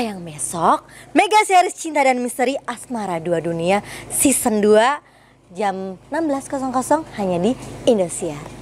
tayang besok mega series Cinta dan Misteri Asmara Dua Dunia season 2 jam 16.00 hanya di Indosiar.